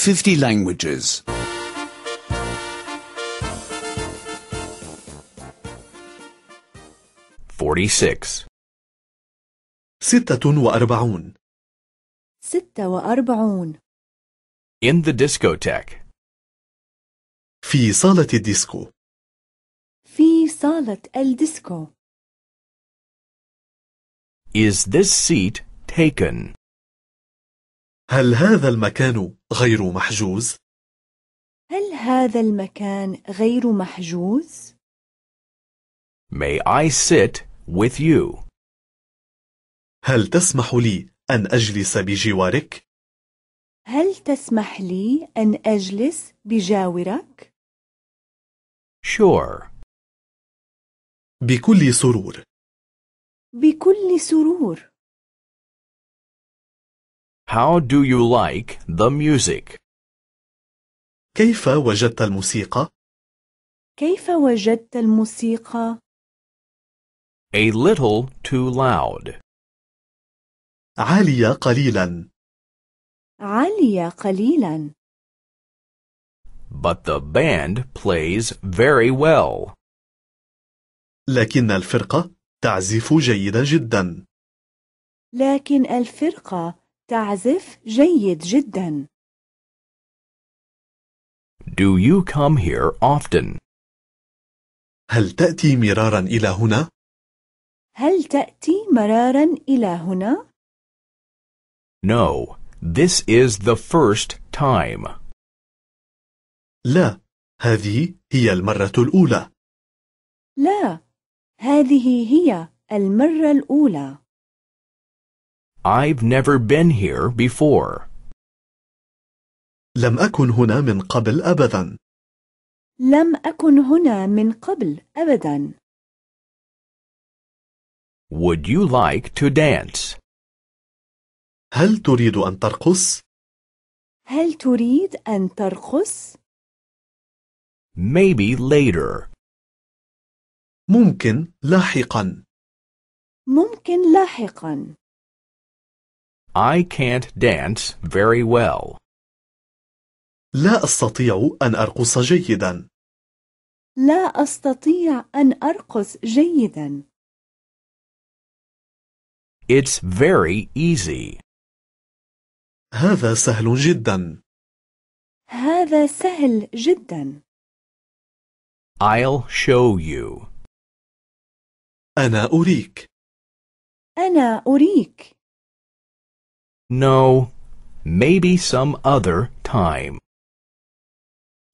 50 languages. 46 46 In the discotheque. في صالة الديسكو. في صالة الديسكو. Is this seat taken? هل هذا المكان غير محجوز؟ هل هذا المكان غير محجوز؟ May I sit with you? هل تسمح لي أن أجلس بجوارك؟ هل تسمح لي أن أجلس بجاورك؟ Sure. بكل سرور بكل سرور How do you like the music? كيف وجدت الموسيقى؟ كيف وجدت الموسيقى؟ A little too loud. عالية قليلا. عالية قليلا. But the band plays very well. لكن الفرقة تعزف جيدا جدا. لكن الفرقة تعزف جيد جدا. Do you come here often? هل تأتي مرارا إلى هنا؟ هل تأتي مرارا إلى هنا؟ No, this is the first time. لا, هذه هي المرة الأولى. لا, هذه هي المرة الأولى. I've never been here before. لم أكن هنا من قبل أبدا. لم أكن هنا من قبل أبدا. Would you like to dance? هل تريد أن ترقص؟ هل تريد أن ترقص؟ Maybe later. ممكن لاحقا. ممكن لاحقا. I can't dance very well. لا أستطيع أن أرقص جيدا. لا أستطيع أن أرقص جيدا. It's very easy. هذا سهل جدا. هذا سهل جدا. I'll show you. أنا أريك. أنا أريك. No. Maybe some other time.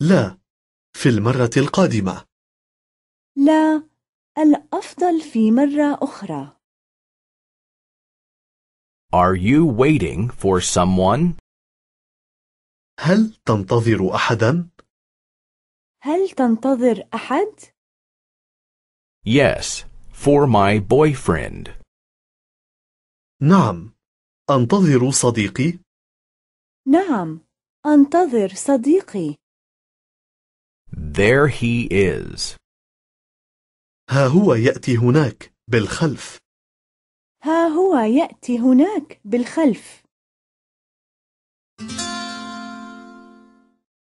لا. في المرة القادمة. لا. الأفضل في مرة أخرى. Are you waiting for someone? هل تنتظر أحدا؟ هل تنتظر أحد؟ Yes, for my boyfriend. نعم. أنتظر صديقي؟ نعم، أنتظر صديقي. There he is. ها هو يأتي هناك بالخلف. ها هو يأتي هناك بالخلف.